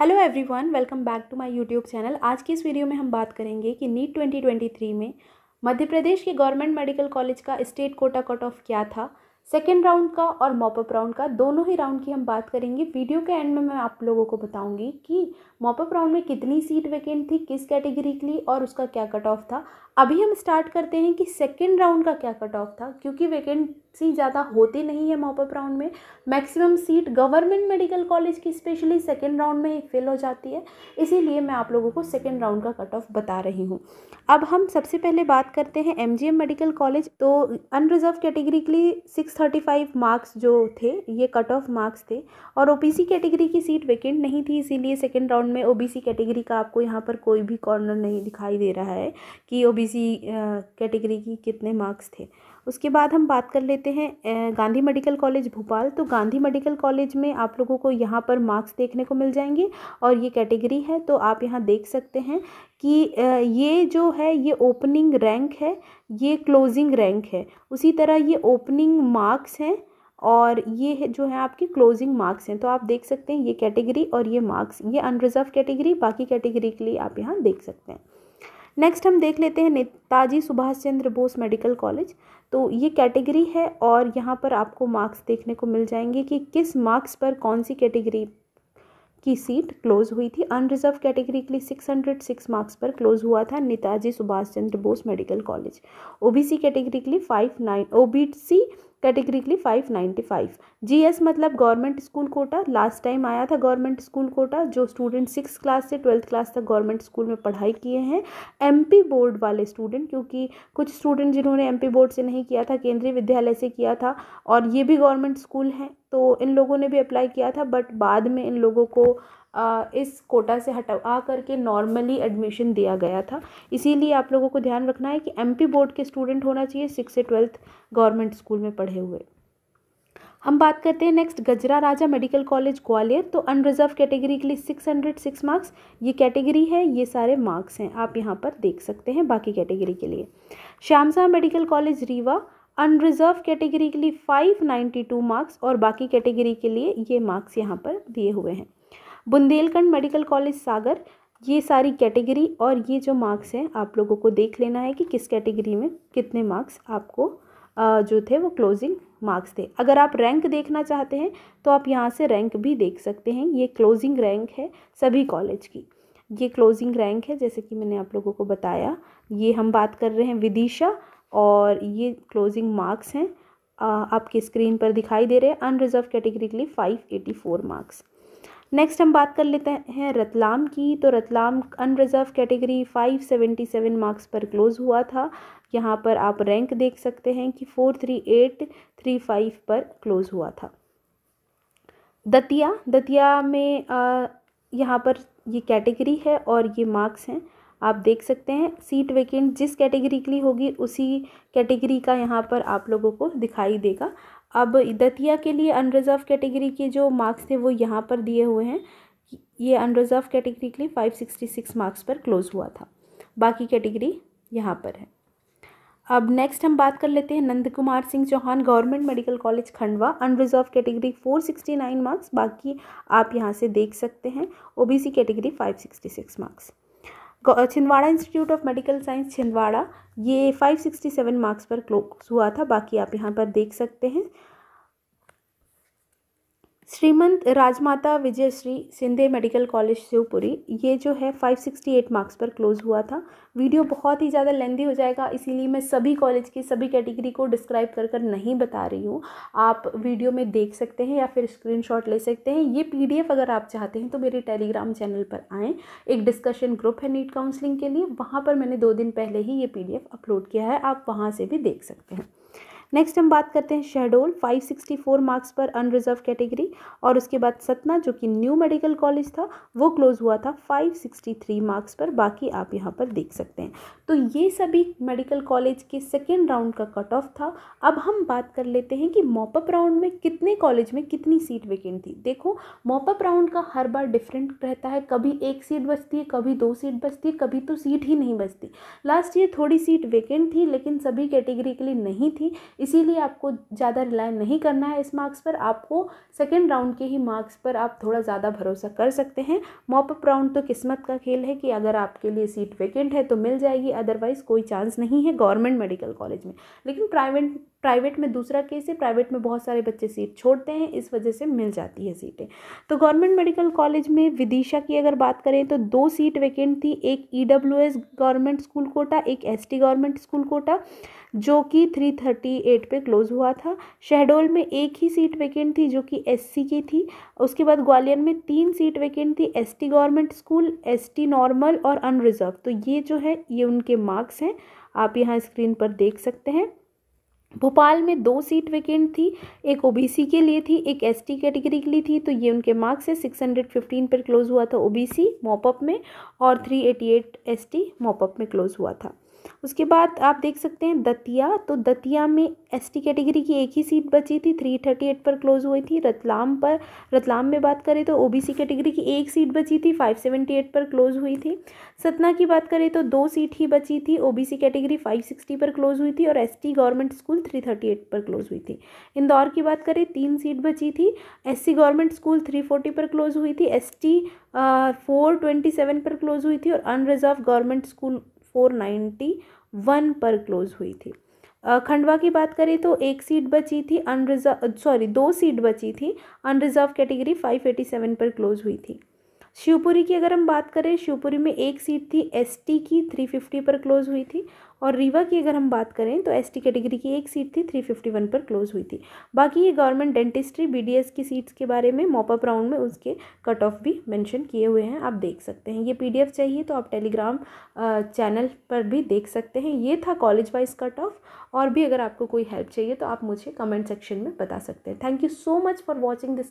hello everyone welcome back to my YouTube channel आज की इस वीडियो में हम बात करेंगे कि नीट 2023 में मध्य प्रदेश के गवर्नमेंट मेडिकल कॉलेज का स्टेट कोटा कट ऑफ क्या था सेकेंड राउंड का और मॉपअप राउंड का दोनों ही राउंड की हम बात करेंगे वीडियो के एंड में मैं आप लोगों को बताऊंगी कि मॉपअप राउंड में कितनी सीट वैकेंट थी किस कैटेगरी के लिए और उसका क्या कट ऑफ था अभी हम स्टार्ट करते हैं कि सेकेंड राउंड का क्या कट ऑफ था क्योंकि वैकेंसी ज़्यादा होती नहीं है मॉपअप राउंड में maximum seat government medical college की स्पेशली सेकेंड राउंड में ही फिल हो जाती है इसीलिए मैं आप लोगों को सेकेंड राउंड का कट ऑफ बता रही हूँ अब हम सबसे पहले बात करते हैं एम मेडिकल कॉलेज तो अनरिजर्व कैटेगरी के लिए सिक्स थर्टी फाइव मार्क्स जो थे ये कट ऑफ मार्क्स थे और ओ कैटेगरी की सीट वैकेंट नहीं थी इसीलिए सेकेंड राउंड में ओ कैटेगरी का आपको यहाँ पर कोई भी कॉर्नर नहीं दिखाई दे रहा है कि ओ सी कैटेगरी की कितने मार्क्स थे उसके बाद हम बात कर लेते हैं गांधी मेडिकल कॉलेज भोपाल तो गांधी मेडिकल कॉलेज में आप लोगों को यहाँ पर मार्क्स देखने को मिल जाएंगे और ये कैटेगरी है तो आप यहाँ देख सकते हैं कि ये जो है ये ओपनिंग रैंक है ये क्लोजिंग रैंक है उसी तरह ये ओपनिंग मार्क्स हैं और ये है जो है आपकी क्लोजिंग मार्क्स हैं तो आप देख सकते हैं ये कैटेगरी और ये मार्क्स ये अनरिजर्व कैटेगरी बाकी कैटेगरी के लिए आप यहाँ देख सकते हैं नेक्स्ट हम देख लेते हैं नेताजी सुभाष चंद्र बोस मेडिकल कॉलेज तो ये कैटेगरी है और यहाँ पर आपको मार्क्स देखने को मिल जाएंगे कि किस मार्क्स पर कौन सी कैटेगरी की सीट क्लोज हुई थी अनरिजर्व कैटेगरी के लिए 606 मार्क्स पर क्लोज हुआ था Netaji Subhash Chandra Bose medical college OBC category के लिए फाइव नाइन ओबीसी कैटेगरी के लिए five ninety five G S मतलब government school quota last time आया था गवर्नमेंट स्कूल कोटा जो स्टूडेंट सिक्स क्लास से ट्वेल्थ क्लास तक गवर्नमेंट स्कूल में पढ़ाई किए हैं एमपी बोर्ड वाले स्टूडेंट क्योंकि कुछ स्टूडेंट जिन्होंने एमपी बोर्ड से नहीं किया था केंद्रीय विद्यालय से किया था और ये भी गवर्नमेंट स्कूल हैं तो इन लोगों ने भी अप्लाई किया था बट बाद में इन लोगों को इस कोटा से हटवा करके नॉर्मली एडमिशन दिया गया था इसीलिए आप लोगों को ध्यान रखना है कि एमपी बोर्ड के स्टूडेंट होना चाहिए सिक्स से ट्वेल्थ गवर्नमेंट स्कूल में पढ़े हुए हम बात करते हैं नेक्स्ट गजरा राजा मेडिकल कॉलेज ग्वालियर तो अनरिजर्व कैटेगरी के लिए सिक्स हंड्रेड सिक्स मार्क्स ये कैटेगरी है ये सारे मार्क्स हैं आप यहाँ पर देख सकते हैं बाकी कैटेगरी के लिए Shyam Shah medical college Rewa unreserved category के लिए 592 मार्क्स और बाकी कैटेगरी के लिए ये मार्क्स यहाँ पर दिए हुए हैं बुंदेलखंड मेडिकल कॉलेज सागर ये सारी कैटेगरी और ये जो मार्क्स हैं आप लोगों को देख लेना है कि किस कैटेगरी में कितने मार्क्स आपको जो थे वो क्लोजिंग मार्क्स थे अगर आप रैंक देखना चाहते हैं तो आप यहाँ से रैंक भी देख सकते हैं ये क्लोजिंग रैंक है सभी कॉलेज की ये क्लोजिंग रैंक है जैसे कि मैंने आप लोगों को बताया ये हम बात कर रहे हैं विदिशा और ये क्लोजिंग मार्क्स हैं आपके स्क्रीन पर दिखाई दे रहे हैं अनरिजर्व कैटेगरी के लिए five eighty four marks next हम बात कर लेते हैं रतलाम की तो रतलाम अनरिजर्व कैटेगरी 577 मार्क्स पर क्लोज़ हुआ था यहाँ पर आप रैंक देख सकते हैं कि 43835 पर क्लोज़ हुआ था दतिया दतिया में आ, यहाँ पर ये कैटेगरी है और ये मार्क्स हैं आप देख सकते हैं सीट वेकेंट जिस कैटेगरी के लिए होगी उसी कैटेगरी का यहाँ पर आप लोगों को दिखाई देगा अब दतिया के लिए अनरिजर्व कैटेगरी के जो मार्क्स थे वो यहाँ पर दिए हुए हैं ये अनरिजर्व कैटेगरी के लिए फाइव सिक्सटी सिक्स मार्क्स पर क्लोज़ हुआ था बाकी कैटेगरी यहाँ पर है अब नेक्स्ट हम बात कर लेते हैं Nand Kumar Singh Chauhan government medical college Khandwa unreserved category 469 marks बाकी आप यहाँ से देख सकते हैं OBC category 566 marks Chhindwara institute of medical science Chhindwara ये 567 मार्क्स पर क्लोज हुआ था बाकी आप यहाँ पर देख सकते हैं श्रीमंत राजमाता विजयश्री सिंधे मेडिकल कॉलेज शिवपुरी ये जो है 568 मार्क्स पर क्लोज़ हुआ था वीडियो बहुत ही ज़्यादा लेंदी हो जाएगा इसीलिए मैं सभी कॉलेज की सभी कैटेगरी को डिस्क्राइब कर कर नहीं बता रही हूँ आप वीडियो में देख सकते हैं या फिर स्क्रीनशॉट ले सकते हैं ये पीडीएफ अगर आप चाहते हैं तो मेरे टेलीग्राम चैनल पर आएँ एक डिस्कशन ग्रुप है नीट काउंसलिंग के लिए वहाँ पर मैंने दो दिन पहले ही ये पी अपलोड किया है आप वहाँ से भी देख सकते हैं नेक्स्ट हम बात करते हैं शहडोल 564 मार्क्स पर अनरिजर्व कैटेगरी और उसके बाद सतना जो कि न्यू मेडिकल कॉलेज था वो क्लोज़ हुआ था 563 मार्क्स पर बाकी आप यहाँ पर देख सकते हैं तो ये सभी मेडिकल कॉलेज के सेकेंड राउंड का कट ऑफ था अब हम बात कर लेते हैं कि मॉपअप राउंड में कितने कॉलेज में कितनी सीट वेकेंट थी देखो मॉपअप राउंड का हर बार डिफरेंट रहता है कभी एक सीट बचती है कभी दो सीट बचती है कभी तो सीट ही नहीं बचती लास्ट ईयर थोड़ी सीट वेकेंट थी लेकिन सभी कैटेगरी के लिए नहीं थी इसीलिए आपको ज़्यादा रिलाय नहीं करना है इस मार्क्स पर आपको सेकेंड राउंड के ही मार्क्स पर आप थोड़ा ज़्यादा भरोसा कर सकते हैं मॉपअप राउंड तो किस्मत का खेल है कि अगर आपके लिए सीट वैकेंट है तो मिल जाएगी अदरवाइज़ कोई चांस नहीं है गवर्नमेंट मेडिकल कॉलेज में लेकिन प्राइवेट प्राइवेट में दूसरा केस है प्राइवेट में बहुत सारे बच्चे सीट छोड़ते हैं इस वजह से मिल जाती है सीटें तो गवर्नमेंट मेडिकल कॉलेज में विदिशा की अगर बात करें तो दो सीट वैकेंट थी एक E e government school quota एक एस गवर्नमेंट स्कूल कोटा जो कि 338 पे क्लोज़ हुआ था शहडोल में एक ही सीट वैकेंट थी जो कि एससी की थी उसके बाद ग्वालियर में तीन सीट वैकेंट थी ST government school ST normal और अनरिजर्व तो ये जो है ये उनके मार्क्स हैं आप यहाँ स्क्रीन पर देख सकते हैं भोपाल में दो सीट वैकेंट थी एक ओबीसी के लिए थी एक एसटी कैटेगरी के लिए थी तो ये उनके मार्क्स है 615 पर क्लोज़ हुआ था ओबीसी मॉपअप में और 388 एसटी मॉपअप में क्लोज़ हुआ था उसके बाद आप देख सकते हैं दतिया तो दतिया में एसटी कैटेगरी की एक ही सीट बची थी थ्री थर्टी एट पर क्लोज हुई थी रतलाम पर रतलाम में बात करें तो ओबीसी कैटेगरी की एक सीट बची थी फाइव सेवेंटी एट पर क्लोज हुई थी सतना की बात करें तो दो सीट ही बची थी ओबीसी कैटेगरी फाइव सिक्सटी पर क्लोज हुई थी और T government school three thirty eight पर क्लोज हुई थी इंदौर की बात करें तीन सीट बची थी C government school three forty पर क्लोज हुई थी S T four twenty seven पर क्लोज हुई थी और unreserved government school four one पर क्लोज हुई थी खंडवा की बात करें तो एक सीट बची थी अनरिजर्व सॉरी दो सीट बची थी unreserved category five eighty seven पर क्लोज हुई थी शिवपुरी की अगर हम बात करें शिवपुरी में एक सीट थी एसटी की थ्री फिफ्टी पर क्लोज़ हुई थी और रीवा की अगर हम बात करें तो एसटी कैटेगरी की एक सीट थी थ्री फिफ्टी वन पर क्लोज़ हुई थी बाकी ये गवर्नमेंट डेंटिस्ट्री बीडीएस की सीट्स के बारे में मॉपअप राउंड में उसके कट ऑफ भी मेंशन किए हुए हैं आप देख सकते हैं ये पीडीएफ चाहिए तो आप टेलीग्राम चैनल पर भी देख सकते हैं ये था कॉलेज वाइज कट ऑफ और भी अगर आपको कोई हेल्प चाहिए तो आप मुझे कमेंट सेक्शन में बता सकते हैं thank you so much for watching this